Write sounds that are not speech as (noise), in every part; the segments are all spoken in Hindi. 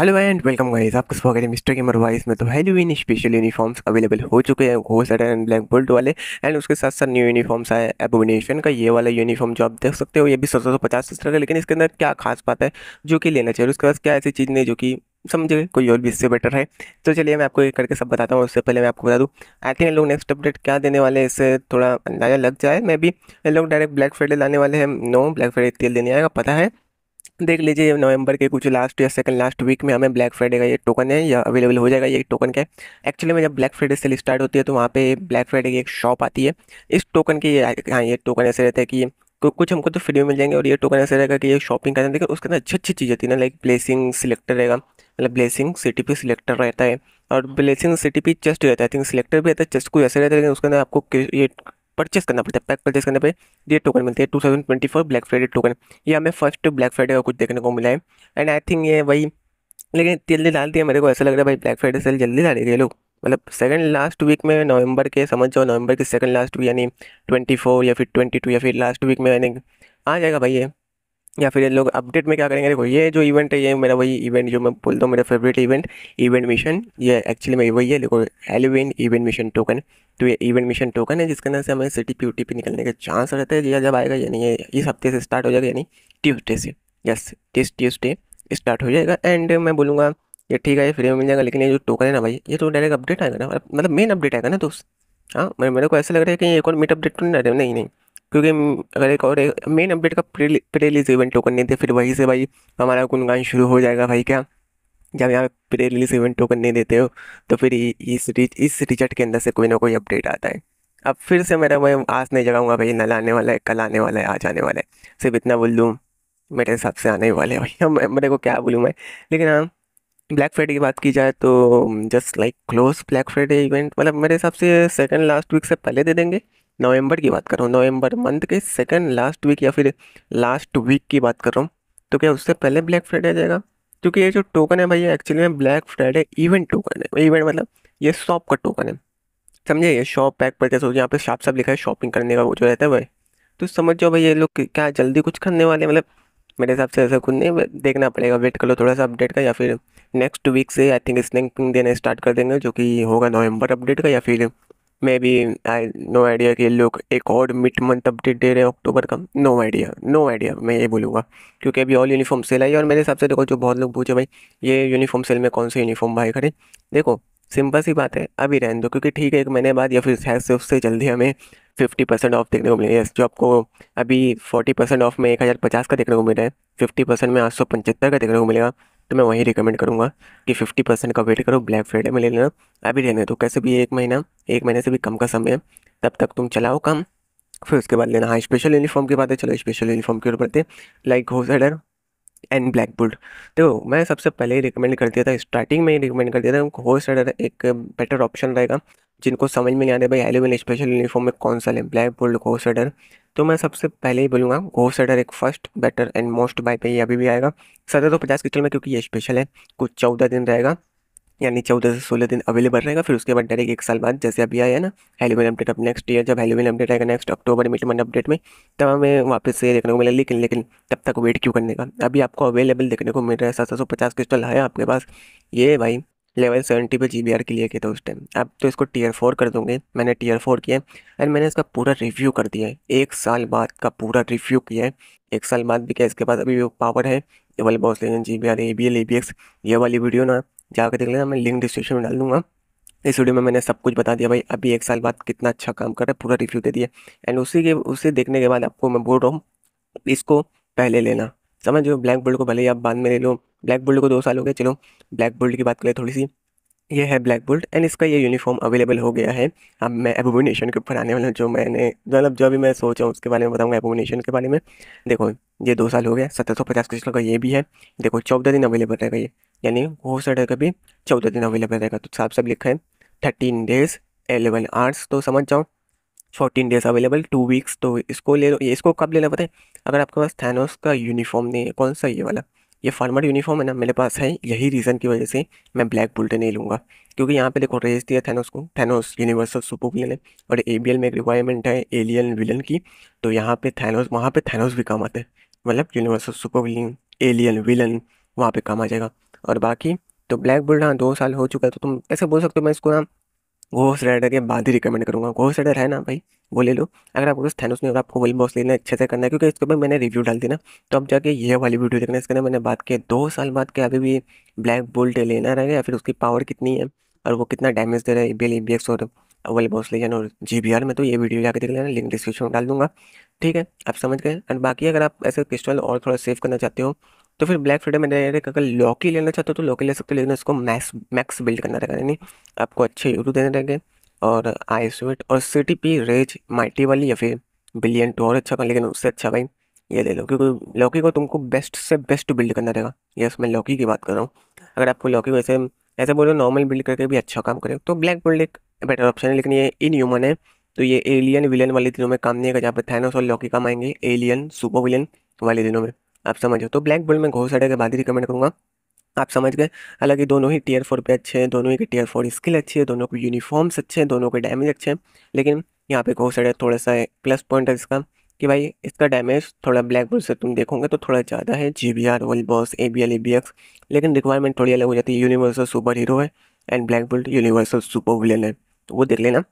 हेलो एंड वेलकम गाइस आपका स्वागत है मिस्टर गेमर वाइस में तो हेलोविन स्पेशल यूनिफॉर्म्स अवेलेबल हो चुके हैं घोस्ट एंड ब्लैक बोल्ट वाले एंड उसके साथ साथ न्यू यूनिफॉर्म्स आए एबोनेशन का ये वाला यूनिफॉर्म जो आप देख सकते हो ये भी सत्रह सौ पचास का लेकिन इसके अंदर क्या खास बात है जो कि लेना चाहिए उसके पास क्या ऐसी चीज़ नहीं जो कि समझे कोई और भी इससे बेटर है तो चलिए मैं आपको ये करके सब बताता हूँ उससे पहले मैं आपको बता दूँ आई थिंक लोग नेक्स्ट अपडेट क्या देने वाले हैं इससे थोड़ा अंदाजा लग जाए मैं भी लोग डायरेक्ट ब्लैक फ्राइडे लाने वाले हैं नो ब्लैक फ्राइडे तेल देने आएगा पता है देख लीजिए नवंबर के कुछ लास्ट या सेकंड लास्ट वीक में हमें ब्लैक फ्राइडे का ये टोकन है या अवेलेबल हो जाएगा ये टोकन का एक्चुअली में जब ब्लैक फ्राइडे सेल स्टार्ट होती है तो वहाँ पे ब्लैक फ्राइडे की एक शॉप आती है इस टोकन की हाँ ये टोकन ऐसे रहता है कि कुछ हमको तो फ्री में मिल जाएंगे और ये टोकन ऐसे रहेगा कि ये शॉपिंग करना देखिए उसके अंदर अच्छी अच्छी चीज़ होती है ना लाइक ब्लेसिंग सिलेक्टर रहेगा मतलब ब्लेसिंग सिटी टी पी सिलेक्टर रहता है और ब्लेसिंग सिटी पी चेस्ट रहता है आई थिंक सिलेक्टर भी रहता है चेस्ट को ऐसे रहता है लेकिन उसके अंदर आपको ये परचेस करना पड़ता है पैक परचेस करने पे ये टोकन मिलते हैं two thousand twenty four Black Friday token ये हमें फर्स्ट ब्लैक फ्राइडे का कुछ देखने को मिला है एंड आई थिंक ये वही लेकिन जल्दी डालती है मेरे को ऐसा लग रहा है भाई ब्लैक फ्राइडे सेल जल्दी डालेगी ये लोग मतलब सेकंड लास्ट वीक में नवंबर के समझ जाओ नवंबर के सेकंड लास्ट वीक यानी ट्वेंटी फोर या फिर ट्वेंटी टू या फिर लास्ट वीक में यानी आ जाएगा भाई ये या फिर ये लोग अपडेट में क्या करेंगे देखो ये जो इवेंट है ये मेरा वही इवेंट जो मैं बोलता हूँ मेरा फेवरेट इवेंट इवेंट मिशन ये एक्चुअली मेरी वही है देखो एलिवेन इवेंट मिशन टोकन तो ये इवेंट मिशन टोकन है जिसके अंदर से हमें सिटी पी टी पी निकलने का चांस रहता है या जब आएगा यानी ये इस हफ्ते से स्टार्ट हो जाएगा यानी ट्यूसडे से यस टिस ट्यूसडे स्टार्ट हो जाएगा एंड मैं बोलूँगा ये ठीक है ये फ्री में मिल जाएगा लेकिन ये जो टोकन है ना भाई ये तो डायरेक्ट अपडेट आएगा ना मतलब मेन अपडेट आएगा ना दोस्त हाँ मेरे को ऐसा लग रहा है कि एक और मीट अपडेट तो नहीं नहीं नहीं क्योंकि अगर एक और एक मेन अपडेट का प्रे रिलीज इवेंट टोकन नहीं दे फिर वहीं से भाई हमारा गुनगान शुरू हो जाएगा भाई क्या जब यहाँ प्रे रिलीज इवेंट टोकन नहीं देते हो तो फिर इस रिच इस रिचर्ट के अंदर से कोई ना कोई अपडेट आता है अब फिर से मेरा मैं आस नहीं जगाऊंगा भाई नल आने वाला है कल आने वाला है आज आने वाला है सिर्फ इतना बोल दूँ मेरे हिसाब से आने वाले हैं भाई (laughs) मैं मेरे को क्या बोलूँ मैं लेकिन हाँ ब्लैक फ्राइडे की बात की जाए तो just like close Black Friday event मतलब मेरे हिसाब से सेकेंड लास्ट वीक से पहले दे देंगे नवंबर की बात कर रहा हूँ नवंबर मंथ के सेकंड लास्ट वीक या फिर लास्ट वीक की बात कर रहा हूँ तो क्या उससे पहले ब्लैक फ्राइडे आ जाएगा क्योंकि ये जो टोकन है भैया एक्चुअली में ब्लैक फ्राइडे इवेंट टोकन है इवेंट मतलब ये शॉप का टोकन है समझे ये शॉप पैक पर जैसे यहाँ पे साफ साफ लिखा है शॉपिंग करने का वो जो रहता है भाई तो समझ जाओ भाई ये लोग क्या जल्दी कुछ करने वाले मतलब मेरे हिसाब से ऐसा कुछ नहीं देखना पड़ेगा वेट कर लो थोड़ा सा अपडेट का या फिर नेक्स्ट वीक से आई थिंक स्नैकिंग देना स्टार्ट कर देंगे जो कि होगा नवंबर अपडेट का या फिर maybe I no idea कि लोग एक और मिड मंथ अपडेट दे रहे हैं अक्टूबर का नो आइडिया नो आइडिया मैं ये बोलूँगा क्योंकि अभी ऑल यूनिफॉर्म सेल आई है और मेरे हिसाब से देखो जो बहुत लोग पूछे भाई ये यूनिफॉर्म सेल में कौन से यूनिफॉर्म भाई खड़े देखो सिंपल सी बात है अभी रहने दो क्योंकि ठीक है एक महीने बाद या फिर शायद से उससे जल्दी हमें फिफ्टी परसेंट ऑफ देखने को मिले यस जो आपको अभी फोर्टी परसेंट ऑफ में एक हज़ार पचास का देखने को मिल रहा है फिफ्टी परसेंट में आठ सौ पचहत्तर का देखने को मिलेगा तो मैं वही रिकमेंड करूँगा कि फिफ्टी परसेंट का वेट करो ब्लैक फ्राइडे में ले लेना अभी रहने तो कैसे भी एक महीना एक महीने से भी कम का समय है तब तक तुम चलाओ काम फिर उसके बाद लेना हाँ स्पेशल यूनिफॉर्म की बात है चलो स्पेशल यूनिफॉर्म की ओर बढ़ते लाइक घोस एडर एंड ब्लैक बुल्ड देखो मैं सबसे पहले ही रिकमेंड कर दिया था स्टार्टिंग में ही रिकमेंड कर दिया था होस्ट राइडर एक बेटर ऑप्शन रहेगा जिनको समझ में नहीं आते भाई एलिवेल स्पेशल यूनिफॉर्म में कौन सा ब्लैक बोल्ड घोस्ट हेडर तो मैं सबसे पहले ही बोलूँगा गो हेडर एक first better and most buy पे ये अभी भी आएगा सत्रह सौ पचास किस्टल में क्योंकि ये स्पेशल है कुछ चौदह दिन रहेगा यानी चौदह से सोलह दिन अवेलेबल रहेगा फिर उसके बाद डायरेक्ट एक साल बाद जैसे अभी आया है ना हेलोविन अपडेट अब नेक्स्ट ईयर जब हेलोविन अपडेट आएगा next October mid month update में तब हमें वापस से देखने को मिला लेकिन लेकिन तब तक वेट क्यों करने का अभी आपको अवेलेबल देखने को मिल रहा है सात सौ पचास क्रिस्टल है आपके पास ये भाई लेवल सेवेंटी पे जी के लिए किया था उस टाइम अब तो इसको टीयर फोर कर दूंगे मैंने टीयर फोर किया है एंड मैंने इसका पूरा रिव्यू कर दिया है एक साल बाद का पूरा रिव्यू किया है एक साल बाद भी क्या इसके पास अभी वो पावर है ये वाले boss legion G B R A B L A B X ये वाली वीडियो ना जाकर देख लेना मैं लिंक डिस्क्रिप्शन में डाल दूँगा इस वीडियो में मैंने सब कुछ बता दिया भाई अभी एक साल बाद कितना अच्छा काम कर रहा है पूरा रिव्यू दे दिया एंड उसी के उसे देखने के बाद आपको मैं बोल रहा हूँ इसको पहले लेना समझ लो ब्लैक बोल्ड को भले ही आप बाद में ले लो ब्लैक बोल्ट को दो साल हो गए चलो ब्लैक बोल्ट की बात करें थोड़ी सी ये है ब्लैक बोल्ट एंड इसका ये यूनिफॉर्म अवेलेबल हो गया है अब मैं एबोमिनेशन के ऊपर आने वाला जो मैंने मतलब जो भी मैं सोचा हूँ उसके बारे में बताऊँगा एबोमिनेशन के बारे में देखो ये दो साल हो गया सत्रह सौ पचास क्रिस्टल का ये भी है देखो चौदह दिन अवेलेबल रहेगा ये यानी हो सकता है कभी चौदह दिन अवेलेबल रहेगा तो साफ सब लिखा है थर्टीन डेज एलेवन आर्ट्स तो समझ जाओ fourteen days available two weeks तो इसको ले लो इसको कब लेना पता है अगर आपके पास थैनोस का यूनिफॉर्म नहीं है कौन सा ये वाला ये फार्मर यूनिफॉर्म है ना मेरे पास है यही रीज़न की वजह से मैं ब्लैक बुलटे नहीं लूँगा क्योंकि यहाँ पे देखो रेस दिया थैनोस को थैनोस यूनिवर्सल सुपोविलियन है और ए में एक रिक्वायरमेंट है एलियन विलन की तो यहाँ पे थैनोस वहाँ पे थैनोस भी काम आते मतलब यूनिवर्सल सुपोविलियन एलियन विलन वहाँ पर काम आ जाएगा और बाकी तो ब्लैक बुल्ट हाँ दो साल हो चुका है तो तुम ऐसे बोल सकते हो मैं इसको ना घोस्ट राइडर के बाद ही रिकमेंड करूँगा घोस्ट राइडर है ना भाई वो ले लो अगर आपको कुछ थैनोस नहीं होगा आपको विल बॉस लेना अच्छे से करना है क्योंकि इसके ऊपर मैंने रिव्यू डाल दी ना तो अब जाके ये वाली वीडियो देखना इसके अंदर मैंने बात की दो साल बाद के अभी भी ब्लैक बोल्ट लेना रहेगा या फिर उसकी पावर कितनी है और वो कितना डैमेज दे रहा है बेल ई और अवल बॉस जाना और जी बी आर में तो ये वीडियो जाकर देख लेना लिंक डिस्क्रिप्शन में डाल दूंगा ठीक है आप समझ गए और बाकी अगर आप ऐसे क्रिस्टल और थोड़ा सेव करना चाहते हो तो फिर ब्लैक फ्राइडे में डायरेक्ट अगर लॉकी लेना चाहते हो तो लॉकी ले सकते हो लेकिन उसको मैक्स मैक्स बिल्ड करना रहेगा यानी आपको अच्छे यूरो देने रहेंगे और आई आइसवेट और C T P rage mighty वाली या फिर बिलियन टू तो और अच्छा कर लेकिन उससे अच्छा भाई ये ले लो क्योंकि लॉकी को तुमको बेस्ट से बेस्ट बिल्ड करना रहेगा यस मैं लॉकी की बात कर रहा हूँ अगर आपको लॉकी वैसे ऐसे बोलो नॉर्मल बिल्ड करके भी अच्छा काम करे तो ब्लैक बिल्ड एक बेटर ऑप्शन है लेकिन ये इन ह्यूमन है तो ये एलियन विलियन वाले दिनों में काम नहीं है जहाँ पर थैनोस और लॉकी काम आएंगे एलियन सुपर विलियन वाले दिनों में आप समझो तो ब्लैक बोल्ड में घोष के बाद ही रिकमेंड करूँगा आप समझ गए हालांकि दोनों ही टीयर फोर पे अच्छे हैं दोनों ही के टीयर फोर स्किल अच्छी है दोनों के यूनिफॉर्म्स अच्छे हैं दोनों के डैमेज अच्छे हैं लेकिन यहाँ पे घोष है थोड़ा सा प्लस पॉइंट है इसका कि भाई इसका डैमेज थोड़ा ब्लैक बोल्ड से तुम देखोगे तो थोड़ा ज़्यादा है G B R world boss A B L A B X लेकिन रिक्वायरमेंट थोड़ी अलग हो जाती है यूनिवर्सल सुपर हीरो है and black Bolt universal super villain है तो वो देख लेना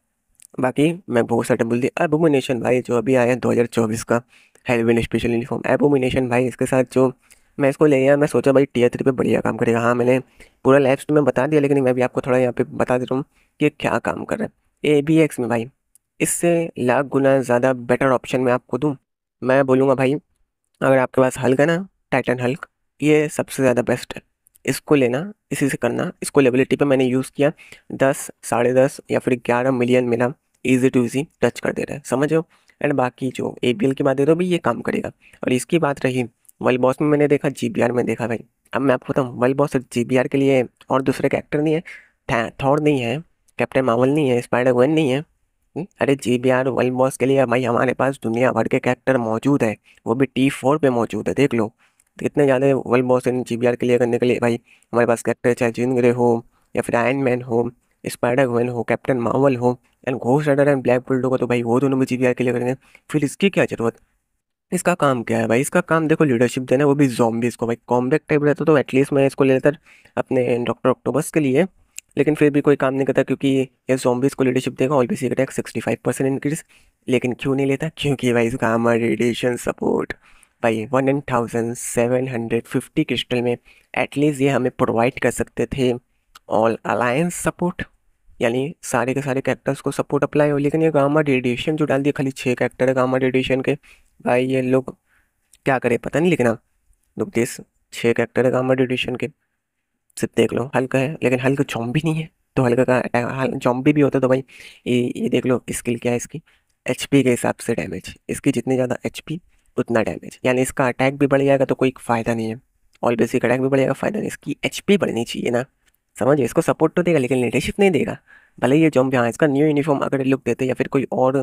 बाकी मैं बहुत सारे बोल दी अबोमिनेशन भाई जो अभी आया है 2024 का हेलविन स्पेशल यूनिफॉर्म एबोमिनेशन भाई इसके साथ जो मैं इसको ले गया मैं सोचा भाई टीयर थ्री पे बढ़िया काम करेगा हाँ मैंने पूरा लाइफ तो में बता दिया लेकिन मैं भी आपको थोड़ा यहाँ पे बता देता हूँ कि क्या काम कर रहा है ए बी एक्स में भाई इससे लाख गुना ज़्यादा बेटर ऑप्शन मैं आपको दूँ मैं बोलूँगा भाई अगर आपके पास हल्क है ना टाइटन हल्क ये सबसे ज़्यादा बेस्ट है इसको लेना इसी से करना इसको लेबिलिटी पे मैंने यूज़ किया दस साढ़े दस या फिर ग्यारह मिलियन मेरा ईजी टू ईजी टच कर दे रहा है समझो एंड बाकी जो ए की बात है तो भी ये काम करेगा और इसकी बात रही वर्ल्ड बॉस में मैंने देखा जी में देखा भाई अब मैं आपको बताऊँ वर्ल्ड बॉस जी के लिए और दूसरे कैरेक्टर नहीं है थॉर नहीं है कैप्टन मावल नहीं है स्पाइडर वैन नहीं है हम्म, अरे G B R world boss के लिए भाई हमारे पास दुनिया भर के कैरेक्टर मौजूद है वो भी टी फोर पर मौजूद है देख लो तो इतने ज़्यादा वर्ल्ड बॉस इन जी बी आर के लिए करने के लिए भाई हमारे पास कैरेक्टर चाहे जिन ग्रे हो या फिर आयन मैन हो स्पाइडर वैन हो कैप्टन मावल हो एंड घोष राइडर एंड ब्लैक बुल्डो का तो भाई वो दोनों भी जी के लिए करेंगे फिर इसकी क्या ज़रूरत इसका काम क्या है भाई इसका काम देखो लीडरशिप देना वो भी जॉम्बीज को भाई कॉम्बैक टाइप रहता तो एटलीस्ट मैं इसको लेता अपने डॉक्टर ऑक्टोबस के लिए लेकिन फिर भी कोई काम नहीं करता क्योंकि ये जॉम्बीज को लीडरशिप देगा ऑलवेज एक attack sixty five percent increase लेकिन क्यों नहीं लेता क्योंकि भाई इसका हमारा रेडिएशन सपोर्ट भाई वन एन thousand seven hundred fifty crystal में एटलीस्ट ये हमें प्रोवाइड कर सकते थे ऑल अलायंस सपोर्ट यानी सारे के सारे कैरेक्टर्स को सपोर्ट अप्लाई हो लेकिन ये गामा रेडिएशन जो डाल दिया खाली छः कैरेक्टर है गामा रेडिएशन के भाई ये लोग क्या करें पता नहीं लेकिन आप दिस छः कैरेक्टर है गामा रेडिएशन के सिर्फ देख लो हल्का है लेकिन हल्का जॉम्बी नहीं है तो हल्का का जॉम्बी भी होता तो भाई ये ये देख लो स्किल क्या है इसकी एच के हिसाब से डैमेज इसकी जितनी ज़्यादा एच उतना डैमेज यानी इसका अटैक भी बढ़ जाएगा तो कोई फ़ायदा नहीं है ऑल बेसिक अटैक भी बढ़ जाएगा फ़ायदा नहीं इसकी एच बढ़नी चाहिए ना समझिए इसको सपोर्ट तो देगा लेकिन लीडरशिप नहीं देगा भले ये जंप हाँ इसका न्यू यूनिफॉर्म अगर लुक देते या फिर कोई और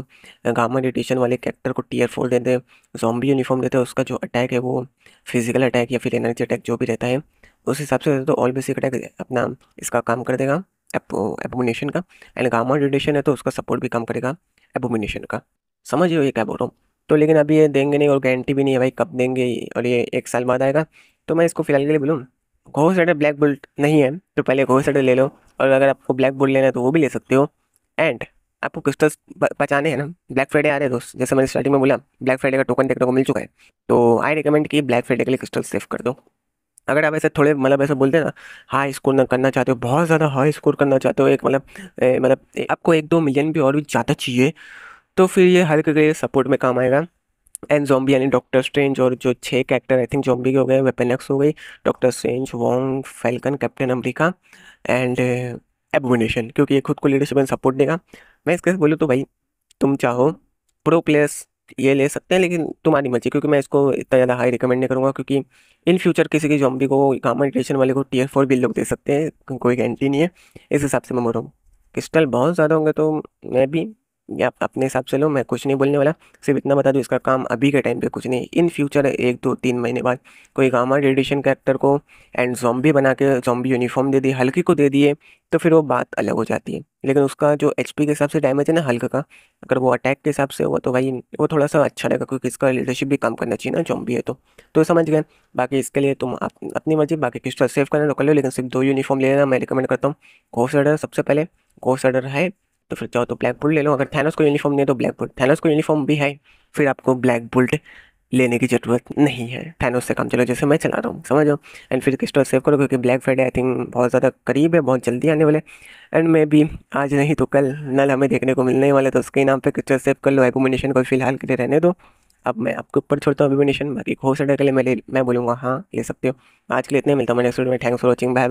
गामा एडिशन वाले कैरेक्टर को टीयर फोर देते जॉम्बी यूनिफॉर्म देते उसका जो अटैक है वो फिजिकल अटैक या फिर एनर्जी अटैक जो भी रहता है उस हिसाब से तो ऑल बेसिक अटैक अपना इसका काम कर देगा एबोमिनेशन का एंड गामा रेडिएशन है तो उसका सपोर्ट भी काम करेगा एबोमिनेशन का समझिए ये क्या बोल रहा हूँ तो लेकिन अभी ये देंगे नहीं और गारंटी भी नहीं है भाई कब देंगे और ये एक साल बाद आएगा तो मैं इसको फिलहाल के लिए बोलूँ घोस्ट एडर ब्लैक बोल्ट नहीं है तो पहले घोस्ट एडर ले लो और अगर आपको ब्लैक बोल्ट लेना है तो वो भी ले सकते हो एंड आपको क्रिस्टल्स बचाने हैं ना ब्लैक फ्राइडे आ रहे हैं दोस्त जैसे मैंने स्टार्टिंग में बोला ब्लैक फ्राइडे का टोकन देखने को मिल चुका है तो आई रिकमेंड कि ब्लैक फ्राइडे के लिए क्रिस्टल सेव कर दो अगर आप ऐसे थोड़े मतलब ऐसे बोलते हैं ना हाई स्कोर ना करना चाहते हो बहुत ज़्यादा हाई स्कोर करना चाहते हो एक मतलब मतलब आपको एक दो मिलियन भी और भी ज़्यादा चाहिए तो फिर ये हल्के के सपोर्ट में काम आएगा एंड जॉम्बी यानी डॉक्टर स्ट्रेंज और जो छः कैरेक्टर आई थिंक जॉम्बी के हो गए वेपन एक्स हो गई Doctor Strange Wong Falcon Captain America and Abomination क्योंकि ये खुद को लीडरशिप एंड सपोर्ट देगा मैं इसके बोलूँ तो भाई तुम चाहो प्रो प्लेयर्स ये ले सकते हैं लेकिन तुम्हारी मर्जी क्योंकि मैं इसको इतना ज़्यादा हाई रिकमेंड नहीं करूँगा क्योंकि इन फ्यूचर किसी की जॉम्बी को गामा वाले को टीयर फोर भी लोग दे सकते हैं कोई गारंटी नहीं है इस हिसाब से मैं बोल रहा हूँ क्रिस्टल बहुत ज़्यादा होंगे तो मैं भी या अपने हिसाब से लो मैं कुछ नहीं बोलने वाला सिर्फ इतना बता दूँ इसका काम अभी के टाइम पे कुछ नहीं इन फ्यूचर एक दो तीन महीने बाद कोई गामा रेडिएशन कैरेक्टर को एंड जॉम्बी बना के जॉम्बी यूनिफॉर्म दे दिए हल्की को दे दिए तो फिर वो बात अलग हो जाती है लेकिन उसका जो एच के हिसाब से डैमेज है ना हल्का का अगर वो अटैक के हिसाब से हुआ तो भाई वो थोड़ा सा अच्छा लगेगा क्योंकि इसका लीडरशिप भी काम करना चाहिए ना जॉम्बी है तो तो समझ गए बाकी इसके लिए तुम अपनी मर्जी बाकी किस तरह सेव करना तो कर लो लेकिन सिर्फ दो यूनिफॉर्म ले लेना मैं रिकमेंड करता हूँ घोस्ट सबसे पहले घोस्ट है तो फिर चाहो तो ब्लैक तो बोल्ट ले लो अगर थैनोस को यूनिफॉर्म नहीं तो ब्लैक बोल्ट थैनोस को यूनिफॉर्म भी है फिर आपको ब्लैक बोल्ट लेने की ज़रूरत नहीं है थैनोस से काम चलो जैसे मैं चला रहा हूँ समझो एंड फिर स्टॉक सेव करो क्योंकि ब्लैक फ्राइडे आई थिंक बहुत ज़्यादा करीब है बहुत जल्दी आने वाले एंड मे भी आज नहीं तो कल नल हमें देखने को मिलने वाले तो उसके नाम पर स्टॉक सेव कर लो एबोमिनेशन को फिलहाल के लिए रहने दो अब मैं आपके ऊपर छोड़ता हूँ एबोमिनेशन बाकी हो सकता है मैं मैं बोलूँगा हाँ ले सकते हो आज के लिए इतने मिलता हूँ मैंने थैंक्स फॉर वॉचिंग बाय